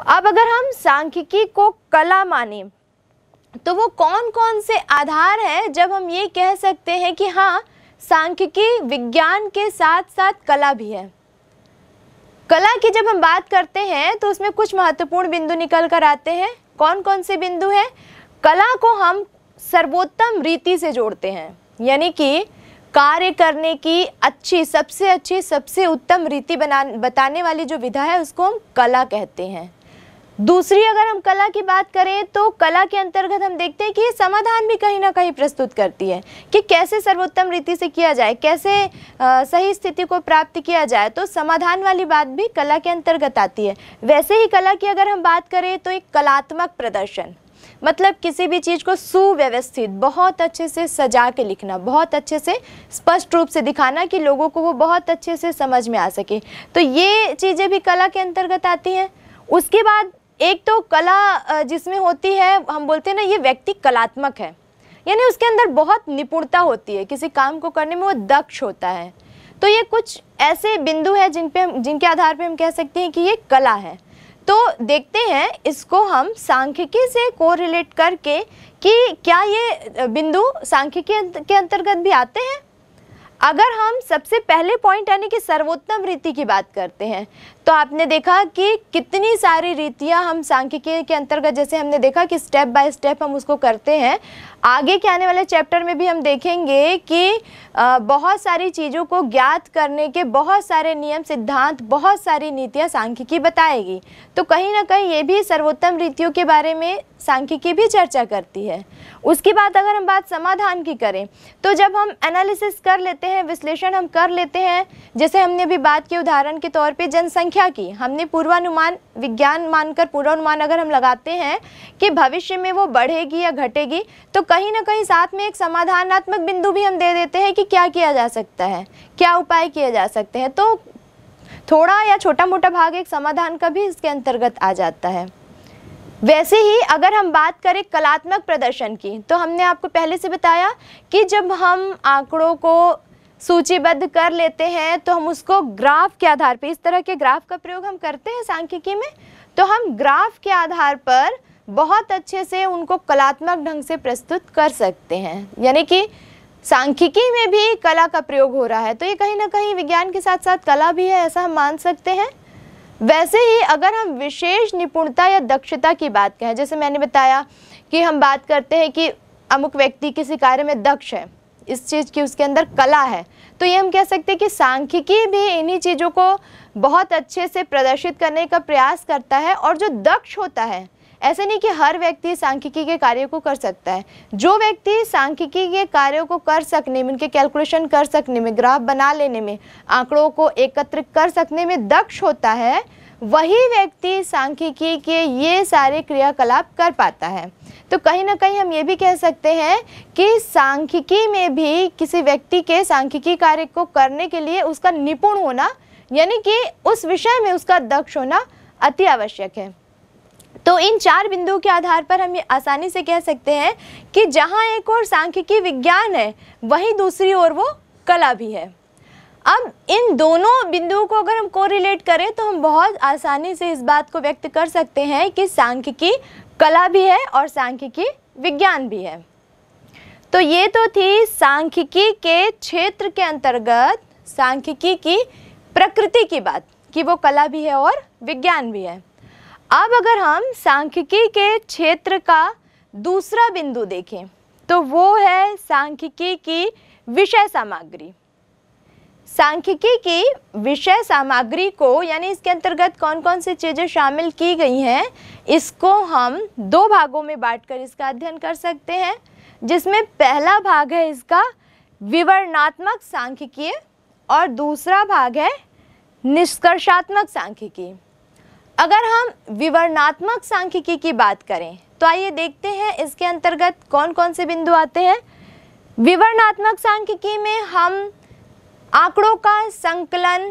अब अगर हम सांख्यिकी को कला माने तो वो कौन कौन से आधार हैं जब हम ये कह सकते हैं कि हाँ सांख्यिकी विज्ञान के साथ साथ कला भी है कला की जब हम बात करते हैं तो उसमें कुछ महत्वपूर्ण बिंदु निकल कर आते हैं कौन कौन से बिंदु हैं कला को हम सर्वोत्तम रीति से जोड़ते हैं यानी कि कार्य करने की अच्छी सबसे अच्छी सबसे उत्तम रीति बना बताने वाली जो विधा है उसको हम कला कहते हैं दूसरी अगर हम कला की बात करें तो कला के अंतर्गत हम देखते हैं कि ये समाधान भी कहीं ना कहीं प्रस्तुत करती है कि कैसे सर्वोत्तम रीति से किया जाए कैसे आ, सही स्थिति को प्राप्त किया जाए तो समाधान वाली बात भी कला के अंतर्गत आती है वैसे ही कला की अगर हम बात करें तो एक कलात्मक प्रदर्शन मतलब किसी भी चीज़ को सुव्यवस्थित बहुत अच्छे से सजा के लिखना बहुत अच्छे से स्पष्ट रूप से दिखाना कि लोगों को वो बहुत अच्छे से समझ में आ सके तो ये चीज़ें भी कला के अंतर्गत आती हैं उसके बाद एक तो कला जिसमें होती है हम बोलते हैं ना ये व्यक्ति कलात्मक है यानी उसके अंदर बहुत निपुणता होती है किसी काम को करने में वो दक्ष होता है तो ये कुछ ऐसे बिंदु हैं जिन पे हम जिनके आधार पे हम कह सकते हैं कि ये कला है तो देखते हैं इसको हम सांख्यिकी से कोरिलेट करके कि क्या ये बिंदु सांख्यिकी के अंतर्गत भी आते हैं अगर हम सबसे पहले पॉइंट यानी कि सर्वोत्तम रीति की बात करते हैं तो आपने देखा कि कितनी सारी रीतियां हम सांख्यिकी के अंतर्गत जैसे हमने देखा कि स्टेप बाय स्टेप हम उसको करते हैं आगे के आने वाले चैप्टर में भी हम देखेंगे कि बहुत सारी चीज़ों को ज्ञात करने के बहुत सारे नियम सिद्धांत बहुत सारी नीतियां सांख्यिकी बताएगी तो कहीं ना कहीं ये भी सर्वोत्तम रीतियों के बारे में सांख्यिकी भी चर्चा करती है उसके बाद अगर हम बात समाधान की करें तो जब हम एनालिसिस कर लेते हैं विश्लेषण हम कर लेते हैं जैसे हमने अभी बात की उदाहरण के तौर पर जनसंख्या संख्या की हमने पूर्वानुमान विज्ञान मानकर पूर्वानुमान अगर हम लगाते हैं कि भविष्य में वो बढ़ेगी या घटेगी तो कहीं ना कहीं साथ में एक समाधानात्मक बिंदु भी हम दे देते हैं कि क्या किया जा सकता है क्या उपाय किए जा सकते हैं तो थोड़ा या छोटा मोटा भाग एक समाधान का भी इसके अंतर्गत आ जाता है वैसे ही अगर हम बात करें कलात्मक प्रदर्शन की तो हमने आपको पहले से बताया कि जब हम आंकड़ों को सूचीबद्ध कर लेते हैं तो हम उसको ग्राफ के आधार पर इस तरह के ग्राफ का प्रयोग हम करते हैं सांख्यिकी में तो हम ग्राफ के आधार पर बहुत अच्छे से उनको कलात्मक ढंग से प्रस्तुत कर सकते हैं यानी कि सांख्यिकी में भी कला का प्रयोग हो रहा है तो ये कहीं ना कहीं विज्ञान के साथ साथ कला भी है ऐसा हम मान सकते हैं वैसे ही अगर हम विशेष निपुणता या दक्षता की बात कहें जैसे मैंने बताया कि हम बात करते हैं कि अमुक व्यक्ति किसी कार्य में दक्ष है इस चीज़ की उसके अंदर कला है तो ये हम कह सकते हैं कि सांख्यिकी भी इन्हीं चीज़ों को बहुत अच्छे से प्रदर्शित करने का प्रयास करता है और जो दक्ष होता है ऐसे नहीं कि हर व्यक्ति सांख्यिकी के कार्यों को कर सकता है जो व्यक्ति सांख्यिकी के कार्यों को कर सकने में उनके कैलकुलेशन कर सकने में ग्राफ बना लेने में आंकड़ों को एकत्र कर सकने में दक्ष होता है वही व्यक्ति सांख्यिकी के ये सारे क्रियाकलाप कर पाता है तो कहीं ना कहीं हम ये भी कह सकते हैं कि सांख्यिकी में भी किसी व्यक्ति के सांख्यिकी कार्य को करने के लिए उसका निपुण होना यानी कि उस विषय में उसका दक्ष होना अति आवश्यक है तो इन चार बिंदुओं के आधार पर हम ये आसानी से कह सकते हैं कि जहाँ एक और सांख्यिकी विज्ञान है वहीं दूसरी ओर वो कला भी है अब इन दोनों बिंदुओं को अगर हम कोरिलेट करें तो हम बहुत आसानी से इस बात को व्यक्त कर सकते हैं कि सांख्यिकी कला भी है और सांख्यिकी विज्ञान भी है तो ये तो थी सांख्यिकी के क्षेत्र के अंतर्गत सांख्यिकी की प्रकृति की बात कि वो कला भी है और विज्ञान भी है अब अगर हम सांख्यिकी के क्षेत्र का दूसरा बिंदु देखें तो वो है सांख्यिकी की विषय सामग्री सांख्यिकी की विषय सामग्री को यानी इसके अंतर्गत कौन कौन सी चीज़ें शामिल की गई हैं इसको हम दो भागों में बांटकर इसका अध्ययन कर सकते हैं जिसमें पहला भाग है इसका विवरणात्मक सांख्यिकीय और दूसरा भाग है निष्कर्षात्मक सांख्यिकी अगर हम विवरणात्मक सांख्यिकी की बात करें तो आइए देखते हैं इसके अंतर्गत कौन कौन से बिंदु आते हैं विवरणात्मक सांख्यिकी में हम आंकड़ों का संकलन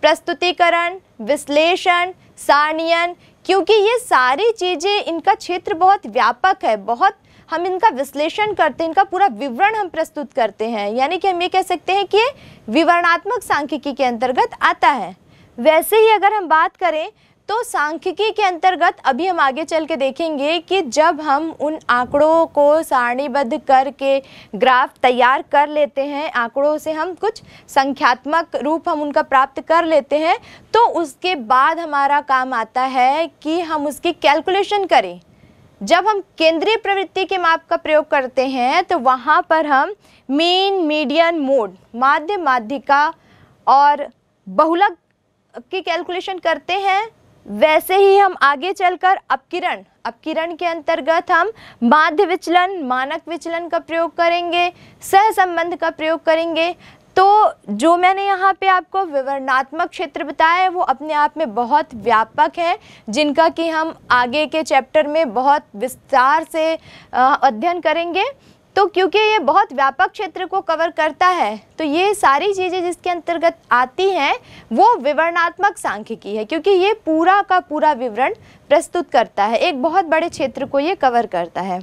प्रस्तुतिकरण विश्लेषण सारणियन क्योंकि ये सारी चीज़ें इनका क्षेत्र बहुत व्यापक है बहुत हम इनका विश्लेषण करते हैं इनका पूरा विवरण हम प्रस्तुत करते हैं यानी कि हम ये कह सकते हैं कि ये विवरणात्मक सांख्यिकी के अंतर्गत आता है वैसे ही अगर हम बात करें तो सांख्यिकी के अंतर्गत अभी हम आगे चल के देखेंगे कि जब हम उन आंकड़ों को सारणीबद्ध करके ग्राफ तैयार कर लेते हैं आंकड़ों से हम कुछ संख्यात्मक रूप हम उनका प्राप्त कर लेते हैं तो उसके बाद हमारा काम आता है कि हम उसकी कैलकुलेशन करें जब हम केंद्रीय प्रवृत्ति के माप का प्रयोग करते हैं तो वहाँ पर हम मेन मीडियन मोड माध्य माध्यिका और बहुलक की कैलकुलेशन करते हैं वैसे ही हम आगे चलकर अपकिरण अपकिरण के अंतर्गत हम बाध्य विचलन मानक विचलन का प्रयोग करेंगे सहसंबंध का प्रयोग करेंगे तो जो मैंने यहाँ पे आपको विवरणात्मक क्षेत्र बताया है वो अपने आप में बहुत व्यापक है जिनका कि हम आगे के चैप्टर में बहुत विस्तार से अध्ययन करेंगे तो क्योंकि ये बहुत व्यापक क्षेत्र को कवर करता है तो ये सारी चीज़ें जिसके अंतर्गत आती हैं वो विवरणात्मक सांख्यिकी है क्योंकि ये पूरा का पूरा विवरण प्रस्तुत करता है एक बहुत बड़े क्षेत्र को ये कवर करता है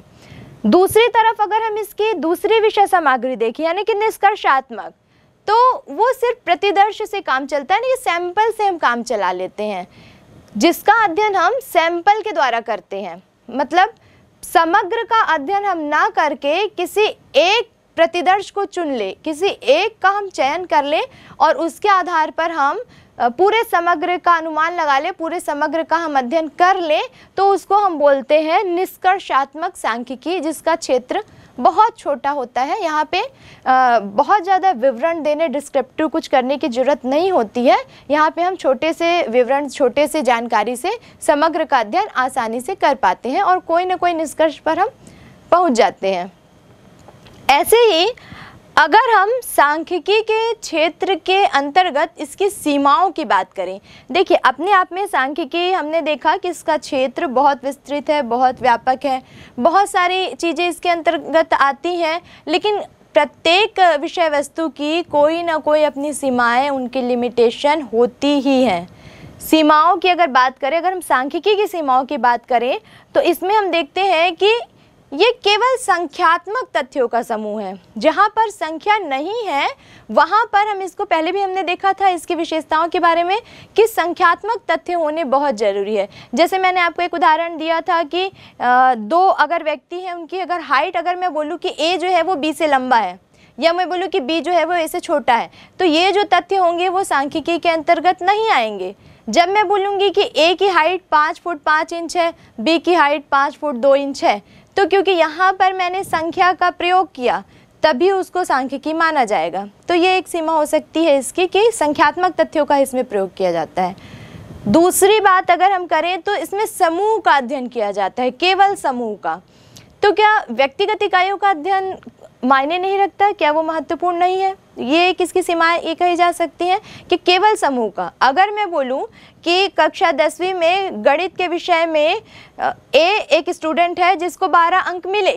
दूसरी तरफ अगर हम इसकी दूसरी विषय सामग्री देखें यानी कि निष्कर्षात्मक तो वो सिर्फ प्रतिदर्श से काम चलता है यानी सैंपल से हम काम चला लेते हैं जिसका अध्ययन हम सैंपल के द्वारा करते हैं मतलब समग्र का अध्ययन हम ना करके किसी एक प्रतिदर्श को चुन ले किसी एक का हम चयन कर लें और उसके आधार पर हम पूरे समग्र का अनुमान लगा ले पूरे समग्र का हम अध्ययन कर लें तो उसको हम बोलते हैं निष्कर्षात्मक सांख्यिकी जिसका क्षेत्र बहुत छोटा होता है यहाँ पे आ, बहुत ज़्यादा विवरण देने डिस्क्रिप्टिव कुछ करने की ज़रूरत नहीं होती है यहाँ पे हम छोटे से विवरण छोटे से जानकारी से समग्र का अध्ययन आसानी से कर पाते हैं और कोई ना कोई निष्कर्ष पर हम पहुँच जाते हैं ऐसे ही अगर हम सांख्यिकी के क्षेत्र के अंतर्गत इसकी सीमाओं की बात करें देखिए अपने आप में सांख्यिकी हमने देखा कि इसका क्षेत्र बहुत विस्तृत है बहुत व्यापक है बहुत सारी चीज़ें इसके अंतर्गत आती हैं लेकिन प्रत्येक विषय वस्तु की कोई ना कोई अपनी सीमाएं उनकी लिमिटेशन होती ही हैं सीमाओं की अगर बात करें अगर हम सांख्यिकी की सीमाओं की बात करें तो इसमें हम देखते हैं कि ये केवल संख्यात्मक तथ्यों का समूह है जहाँ पर संख्या नहीं है वहाँ पर हम इसको पहले भी हमने देखा था इसकी विशेषताओं के बारे में कि संख्यात्मक तथ्य होने बहुत ज़रूरी है जैसे मैंने आपको एक उदाहरण दिया था कि दो अगर व्यक्ति हैं उनकी अगर हाइट अगर मैं बोलूँ कि ए जो है वो बी से लंबा है या मैं बोलूँ कि बी जो है वो ए से छोटा है तो ये जो तथ्य होंगे वो सांख्यिकी के अंतर्गत नहीं आएंगे जब मैं बोलूँगी कि ए की हाइट पाँच फुट पाँच इंच है बी की हाइट पाँच फुट दो इंच है तो क्योंकि यहाँ पर मैंने संख्या का प्रयोग किया तभी उसको सांख्यिकी माना जाएगा तो ये एक सीमा हो सकती है इसकी कि संख्यात्मक तथ्यों का इसमें प्रयोग किया जाता है दूसरी बात अगर हम करें तो इसमें समूह का अध्ययन किया जाता है केवल समूह का तो क्या व्यक्तिगत इकाइयों का अध्ययन मायने नहीं रखता क्या वो महत्वपूर्ण नहीं है ये किसकी सीमाएं ये कही जा सकती हैं कि केवल समूह का अगर मैं बोलूं कि कक्षा दसवीं में गणित के विषय में ए एक स्टूडेंट है जिसको 12 अंक मिले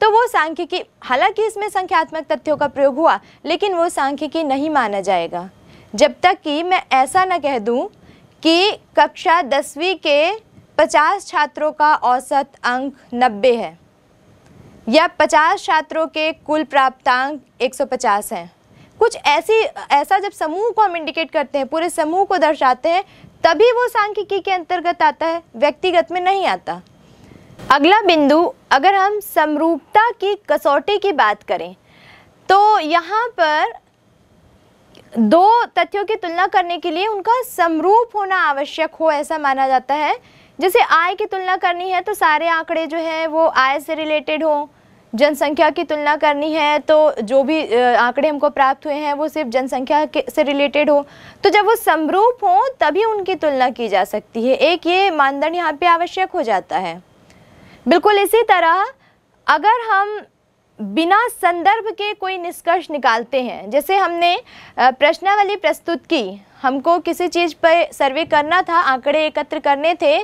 तो वो सांख्यिकी हालांकि इसमें संख्यात्मक तथ्यों का प्रयोग हुआ लेकिन वो सांख्यिकी नहीं माना जाएगा जब तक कि मैं ऐसा न कह दूँ कि कक्षा दसवीं के पचास छात्रों का औसत अंक नब्बे है या 50 छात्रों के कुल प्राप्तांक 150 हैं कुछ ऐसी ऐसा जब समूह को हम इंडिकेट करते हैं पूरे समूह को दर्शाते हैं तभी वो सांख्यिकी के अंतर्गत आता है व्यक्तिगत में नहीं आता अगला बिंदु अगर हम समरूपता की कसौटी की बात करें तो यहाँ पर दो तथ्यों की तुलना करने के लिए उनका समरूप होना आवश्यक हो ऐसा माना जाता है जैसे आय की तुलना करनी है तो सारे आंकड़े जो है वो आय से रिलेटेड हों जनसंख्या की तुलना करनी है तो जो भी आंकड़े हमको प्राप्त हुए हैं वो सिर्फ जनसंख्या के से रिलेटेड हो तो जब वो समरूप हो तभी उनकी तुलना की जा सकती है एक ये मानदंड यहाँ पे आवश्यक हो जाता है बिल्कुल इसी तरह अगर हम बिना संदर्भ के कोई निष्कर्ष निकालते हैं जैसे हमने प्रश्नावली प्रस्तुत की हमको किसी चीज़ पर सर्वे करना था आंकड़े एकत्र करने थे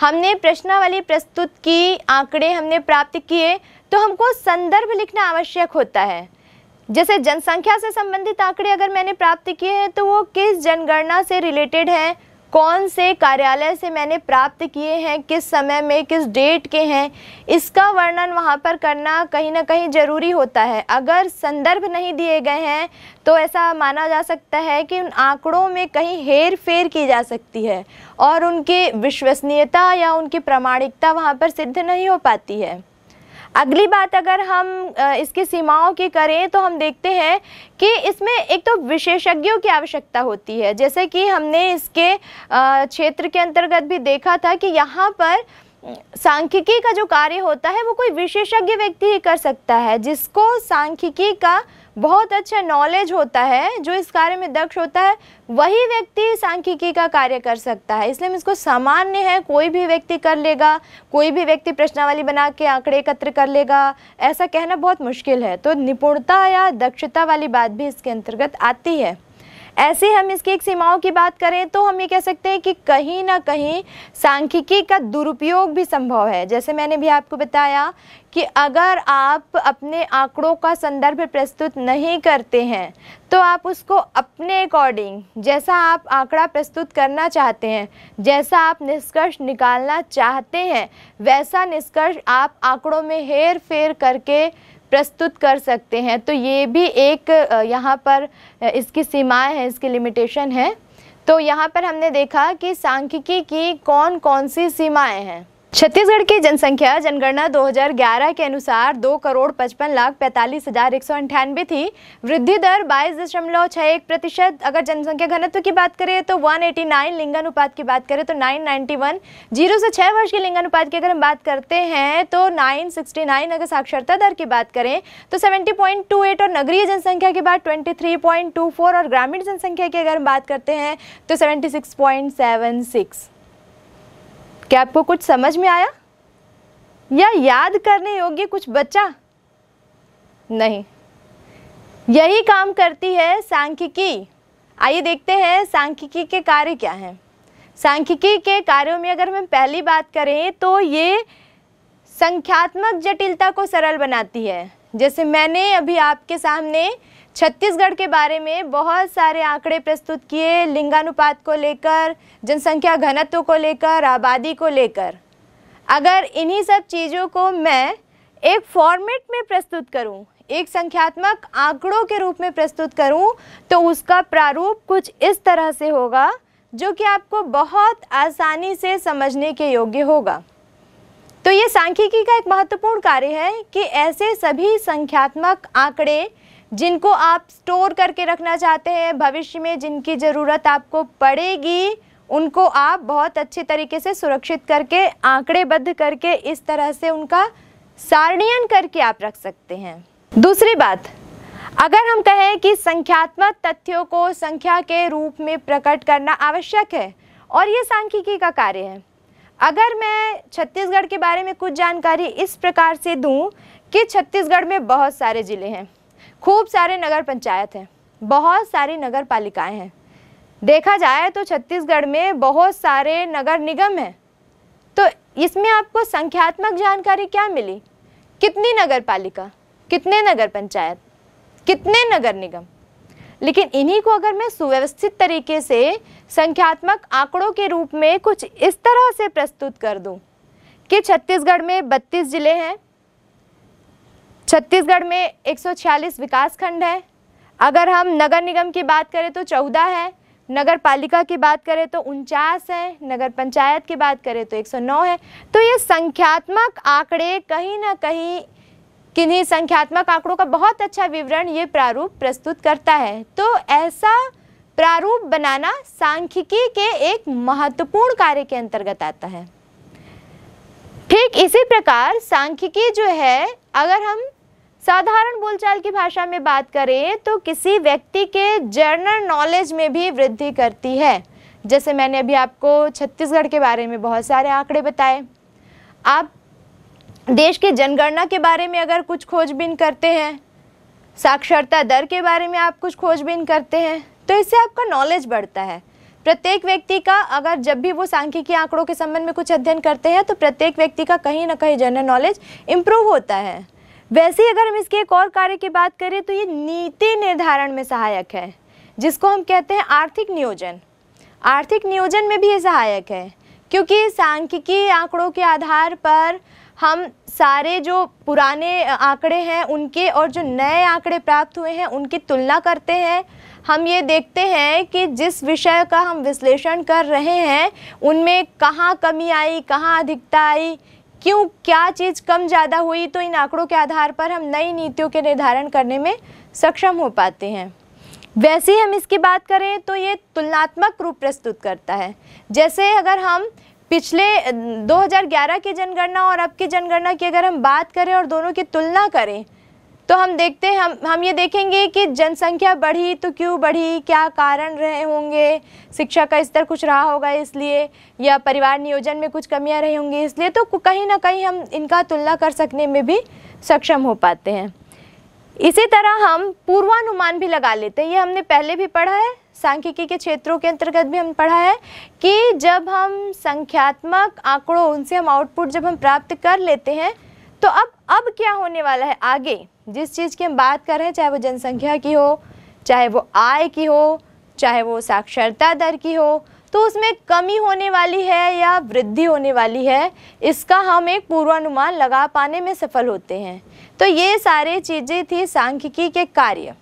हमने प्रश्नावली प्रस्तुत की आंकड़े हमने प्राप्त किए तो हमको संदर्भ लिखना आवश्यक होता है जैसे जनसंख्या से संबंधित आंकड़े अगर मैंने प्राप्त किए हैं तो वो किस जनगणना से रिलेटेड हैं कौन से कार्यालय से मैंने प्राप्त किए हैं किस समय में किस डेट के हैं इसका वर्णन वहाँ पर करना कहीं ना कहीं ज़रूरी होता है अगर संदर्भ नहीं दिए गए हैं तो ऐसा माना जा सकता है कि उन आंकड़ों में कहीं हेर फेर की जा सकती है और उनकी विश्वसनीयता या उनकी प्रामाणिकता वहाँ पर सिद्ध नहीं हो पाती है अगली बात अगर हम इसकी सीमाओं की करें तो हम देखते हैं कि इसमें एक तो विशेषज्ञों की आवश्यकता होती है जैसे कि हमने इसके क्षेत्र के अंतर्गत भी देखा था कि यहाँ पर सांख्यिकी का जो कार्य होता है वो कोई विशेषज्ञ व्यक्ति ही कर सकता है जिसको सांख्यिकी का बहुत अच्छा नॉलेज होता है जो इस कार्य में दक्ष होता है वही व्यक्ति सांख्यिकी का कार्य कर सकता है इसलिए हम इसको सामान्य है कोई भी व्यक्ति कर लेगा कोई भी व्यक्ति प्रश्नावली बना के आंकड़े एकत्र कर लेगा ऐसा कहना बहुत मुश्किल है तो निपुणता या दक्षता वाली बात भी इसके अंतर्गत आती है ऐसे हम इसकी एक सीमाओं की बात करें तो हम ये कह सकते हैं कि कहीं ना कहीं सांख्यिकी का दुरुपयोग भी संभव है जैसे मैंने भी आपको बताया कि अगर आप अपने आंकड़ों का संदर्भ प्रस्तुत नहीं करते हैं तो आप उसको अपने अकॉर्डिंग जैसा आप आंकड़ा प्रस्तुत करना चाहते हैं जैसा आप निष्कर्ष निकालना चाहते हैं वैसा निष्कर्ष आप आंकड़ों में हेर फेर करके प्रस्तुत कर सकते हैं तो ये भी एक यहाँ पर इसकी सीमाएं हैं इसकी लिमिटेशन है तो यहाँ पर हमने देखा कि सांख्यिकी की कौन कौन सी सीमाएं हैं छत्तीसगढ़ की जनसंख्या जनगणना 2011 के अनुसार दो करोड़ पचपन लाख पैंतालीस हजार एक सौ अंठानवे थी वृद्धि दर बाईस दशमलव छः एक प्रतिशत अगर जनसंख्या घनत्व की बात करें तो 189 लिंगानुपात की बात करें तो 991 जीरो से छः वर्ष के लिंगानुपात की अगर हम बात करते हैं तो 969 अगर साक्षरता दर की बात करें तो सेवेंटी और नगरीय जनसंख्या की बात ट्वेंटी और ग्रामीण जनसंख्या की अगर हम बात करते हैं तो सेवेंटी क्या आपको कुछ समझ में आया या याद करने योग्य कुछ बचा नहीं यही काम करती है सांख्यिकी आइए देखते हैं सांख्यिकी के कार्य क्या हैं सांख्यिकी के कार्यों में अगर हम पहली बात करें तो ये संख्यात्मक जटिलता को सरल बनाती है जैसे मैंने अभी आपके सामने छत्तीसगढ़ के बारे में बहुत सारे आंकड़े प्रस्तुत किए लिंगानुपात को लेकर जनसंख्या घनत्व को लेकर आबादी को लेकर अगर इन्हीं सब चीज़ों को मैं एक फॉर्मेट में प्रस्तुत करूं, एक संख्यात्मक आंकड़ों के रूप में प्रस्तुत करूं, तो उसका प्रारूप कुछ इस तरह से होगा जो कि आपको बहुत आसानी से समझने के योग्य होगा तो ये सांख्यिकी का एक महत्वपूर्ण कार्य है कि ऐसे सभी संख्यात्मक आंकड़े जिनको आप स्टोर करके रखना चाहते हैं भविष्य में जिनकी ज़रूरत आपको पड़ेगी उनको आप बहुत अच्छे तरीके से सुरक्षित करके आंकड़ेबद्ध करके इस तरह से उनका सारणीयन करके आप रख सकते हैं दूसरी बात अगर हम कहें कि संख्यात्मक तथ्यों को संख्या के रूप में प्रकट करना आवश्यक है और ये सांख्यिकी का कार्य है अगर मैं छत्तीसगढ़ के बारे में कुछ जानकारी इस प्रकार से दूँ कि छत्तीसगढ़ में बहुत सारे ज़िले हैं खूब सारे नगर पंचायत हैं बहुत सारी नगर पालिकाएँ हैं देखा जाए तो छत्तीसगढ़ में बहुत सारे नगर निगम हैं तो इसमें आपको संख्यात्मक जानकारी क्या मिली कितनी नगर पालिका कितने नगर पंचायत कितने नगर निगम लेकिन इन्हीं को अगर मैं सुव्यवस्थित तरीके से संख्यात्मक आंकड़ों के रूप में कुछ इस तरह से प्रस्तुत कर दूं कि छत्तीसगढ़ में 32 ज़िले हैं छत्तीसगढ़ में 146 विकास खंड है अगर हम नगर निगम की बात करें तो चौदह है नगर पालिका की बात करें तो उनचास है नगर पंचायत की बात करें तो 109 है तो ये संख्यात्मक आंकड़े कहीं ना कहीं किन्हीं संख्यात्मक आंकड़ों का बहुत अच्छा विवरण ये प्रारूप प्रस्तुत करता है तो ऐसा प्रारूप बनाना सांख्यिकी के एक महत्वपूर्ण कार्य के अंतर्गत आता है ठीक इसी प्रकार सांख्यिकी जो है अगर हम साधारण बोलचाल की भाषा में बात करें तो किसी व्यक्ति के जनरल नॉलेज में भी वृद्धि करती है जैसे मैंने अभी आपको छत्तीसगढ़ के बारे में बहुत सारे आंकड़े बताए आप देश के जनगणना के बारे में अगर कुछ खोजबीन करते हैं साक्षरता दर के बारे में आप कुछ खोजबीन करते हैं तो इससे आपका नॉलेज बढ़ता है प्रत्येक व्यक्ति का अगर जब भी वो सांख्यिकी आंकड़ों के संबंध में कुछ अध्ययन करते हैं तो प्रत्येक व्यक्ति का कहीं ना कहीं जनरल नॉलेज इम्प्रूव होता है वैसे ही अगर हम इसके एक और कार्य की बात करें तो ये नीति निर्धारण में सहायक है जिसको हम कहते हैं आर्थिक नियोजन आर्थिक नियोजन में भी ये सहायक है क्योंकि सांख्यिकी आंकड़ों के आधार पर हम सारे जो पुराने आंकड़े हैं उनके और जो नए आंकड़े प्राप्त हुए हैं उनकी तुलना करते हैं हम ये देखते हैं कि जिस विषय का हम विश्लेषण कर रहे हैं उनमें कहाँ कमी आई कहाँ अधिकता आई क्यों क्या चीज़ कम ज़्यादा हुई तो इन आंकड़ों के आधार पर हम नई नीतियों के निर्धारण करने में सक्षम हो पाते हैं वैसे ही हम इसकी बात करें तो ये तुलनात्मक रूप प्रस्तुत करता है जैसे अगर हम पिछले 2011 की जनगणना और अब की जनगणना की अगर हम बात करें और दोनों की तुलना करें तो हम देखते हैं हम हम ये देखेंगे कि जनसंख्या बढ़ी तो क्यों बढ़ी क्या कारण रहे होंगे शिक्षा का स्तर कुछ रहा होगा इसलिए या परिवार नियोजन में कुछ कमियां रही होंगी इसलिए तो कहीं ना कहीं हम इनका तुलना कर सकने में भी सक्षम हो पाते हैं इसी तरह हम पूर्वानुमान भी लगा लेते हैं ये हमने पहले भी पढ़ा है सांख्यिकी के क्षेत्रों के अंतर्गत भी हम पढ़ा है कि जब हम संख्यात्मक आंकड़ों उनसे हम आउटपुट जब हम प्राप्त कर लेते हैं तो अब अब क्या होने वाला है आगे जिस चीज़ की हम बात कर रहे हैं चाहे वो जनसंख्या की हो चाहे वो आय की हो चाहे वो साक्षरता दर की हो तो उसमें कमी होने वाली है या वृद्धि होने वाली है इसका हम एक पूर्वानुमान लगा पाने में सफल होते हैं तो ये सारे चीज़ें थी सांख्यिकी के कार्य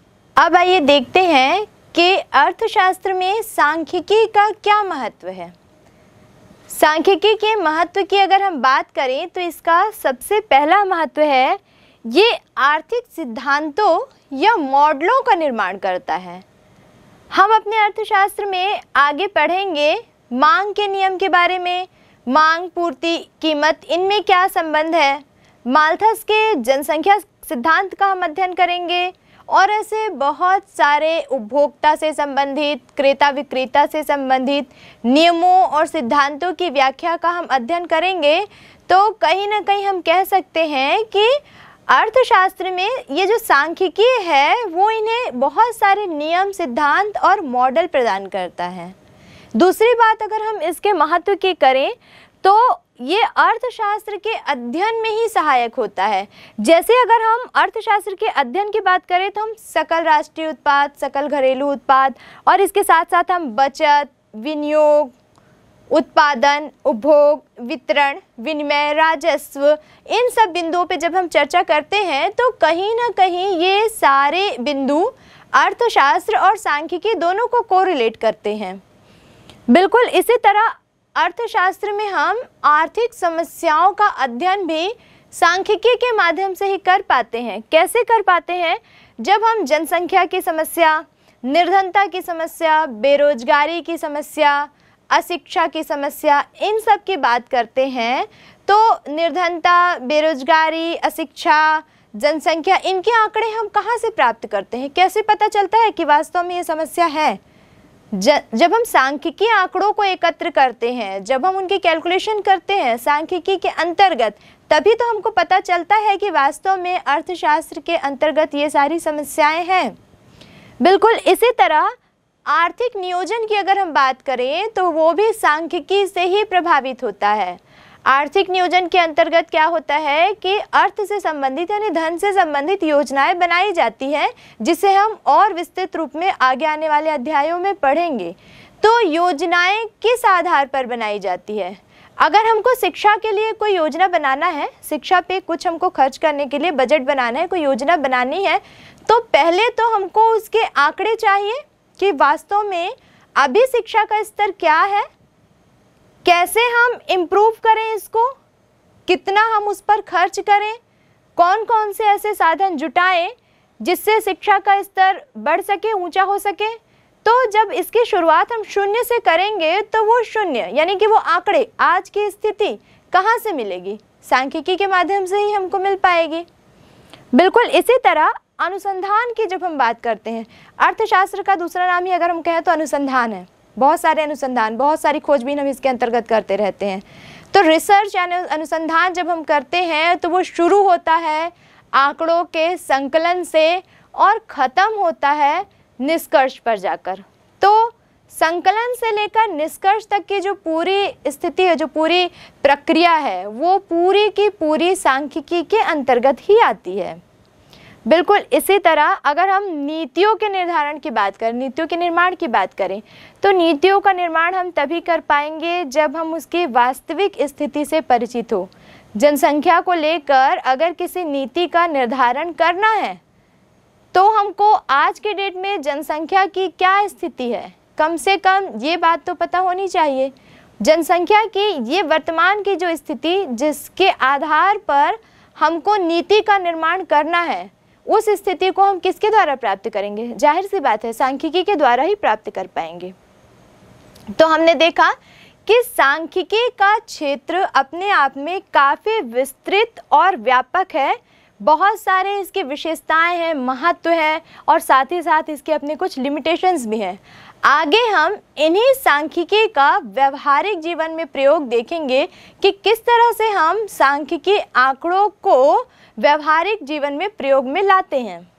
अब आइए देखते हैं कि अर्थशास्त्र में सांख्यिकी का क्या महत्व है सांख्यिकी के महत्व की अगर हम बात करें तो इसका सबसे पहला महत्व है ये आर्थिक सिद्धांतों या मॉडलों का निर्माण करता है हम अपने अर्थशास्त्र में आगे पढ़ेंगे मांग के नियम के बारे में मांग पूर्ति कीमत इनमें क्या संबंध है माल्थस के जनसंख्या सिद्धांत का हम अध्ययन करेंगे और ऐसे बहुत सारे उपभोक्ता से संबंधित क्रेता विक्रेता से संबंधित नियमों और सिद्धांतों की व्याख्या का हम अध्ययन करेंगे तो कहीं ना कहीं हम कह सकते हैं कि अर्थशास्त्र में ये जो सांख्यिकी है वो इन्हें बहुत सारे नियम सिद्धांत और मॉडल प्रदान करता है दूसरी बात अगर हम इसके महत्व की करें तो ये अर्थशास्त्र के अध्ययन में ही सहायक होता है जैसे अगर हम अर्थशास्त्र के अध्ययन की बात करें तो हम सकल राष्ट्रीय उत्पाद सकल घरेलू उत्पाद और इसके साथ साथ हम बचत विनियोग उत्पादन उपभोग वितरण विनिमय राजस्व इन सब बिंदुओं पे जब हम चर्चा करते हैं तो कहीं ना कहीं ये सारे बिंदु अर्थशास्त्र और सांख्यिकी दोनों को कोरिलेट करते हैं बिल्कुल इसी तरह अर्थशास्त्र में हम आर्थिक समस्याओं का अध्ययन भी सांख्यिकी के माध्यम से ही कर पाते हैं कैसे कर पाते हैं जब हम जनसंख्या की समस्या निर्धनता की समस्या बेरोजगारी की समस्या अशिक्षा की समस्या इन सब की बात करते हैं तो निर्धनता बेरोजगारी अशिक्षा जनसंख्या इनके आंकड़े हम कहाँ से प्राप्त करते हैं कैसे पता चलता है कि वास्तव में ये समस्या है जब हम सांख्यिकी आंकड़ों को एकत्र करते हैं जब हम उनकी कैलकुलेशन करते हैं सांख्यिकी के अंतर्गत तभी तो हमको पता चलता है कि वास्तव में अर्थशास्त्र के अंतर्गत ये सारी समस्याएं हैं बिल्कुल इसी तरह आर्थिक नियोजन की अगर हम बात करें तो वो भी सांख्यिकी से ही प्रभावित होता है आर्थिक नियोजन के अंतर्गत क्या होता है कि अर्थ से संबंधित यानी धन से संबंधित योजनाएं बनाई जाती हैं जिसे हम और विस्तृत रूप में आगे आने वाले अध्यायों में पढ़ेंगे तो योजनाएं किस आधार पर बनाई जाती है अगर हमको शिक्षा के लिए कोई योजना बनाना है शिक्षा पे कुछ हमको खर्च करने के लिए बजट बनाना है कोई योजना बनानी है तो पहले तो हमको उसके आंकड़े चाहिए कि वास्तव में अभी शिक्षा का स्तर क्या है कैसे हम इम्प्रूव करें इसको कितना हम उस पर खर्च करें कौन कौन से ऐसे साधन जुटाएं जिससे शिक्षा का स्तर बढ़ सके ऊंचा हो सके तो जब इसकी शुरुआत हम शून्य से करेंगे तो वो शून्य यानी कि वो आंकड़े आज की स्थिति कहाँ से मिलेगी सांख्यिकी के माध्यम से ही हमको मिल पाएगी बिल्कुल इसी तरह अनुसंधान की जब हम बात करते हैं अर्थशास्त्र का दूसरा नाम ही अगर हम कहें तो अनुसंधान है बहुत सारे अनुसंधान बहुत सारी खोजबीन हम इसके अंतर्गत करते रहते हैं तो रिसर्च यानी अनुसंधान जब हम करते हैं तो वो शुरू होता है आंकड़ों के संकलन से और ख़त्म होता है निष्कर्ष पर जाकर तो संकलन से लेकर निष्कर्ष तक की जो पूरी स्थिति है जो पूरी प्रक्रिया है वो पूरी की पूरी सांख्यिकी के अंतर्गत ही आती है बिल्कुल इसी तरह अगर हम नीतियों के निर्धारण की बात करें नीतियों के निर्माण की बात करें तो नीतियों का निर्माण हम तभी कर पाएंगे जब हम उसकी वास्तविक स्थिति से परिचित हो जनसंख्या को लेकर अगर किसी नीति का निर्धारण करना है तो हमको आज के डेट में जनसंख्या की क्या स्थिति है कम से कम ये बात तो पता होनी चाहिए जनसंख्या की ये वर्तमान की जो स्थिति जिसके आधार पर हमको नीति का निर्माण करना है उस स्थिति को हम किसके द्वारा प्राप्त करेंगे जाहिर सी बात है सांख्यिकी के द्वारा ही प्राप्त कर पाएंगे तो हमने देखा कि सांख्यिकी का क्षेत्र अपने आप में काफ़ी विस्तृत और व्यापक है बहुत सारे इसकी विशेषताएं हैं महत्व है और साथ ही साथ इसके अपने कुछ लिमिटेशंस भी हैं आगे हम इन्हीं सांख्यिकी का व्यवहारिक जीवन में प्रयोग देखेंगे कि किस तरह से हम सांख्यिकी आंकड़ों को व्यवहारिक जीवन में प्रयोग में लाते हैं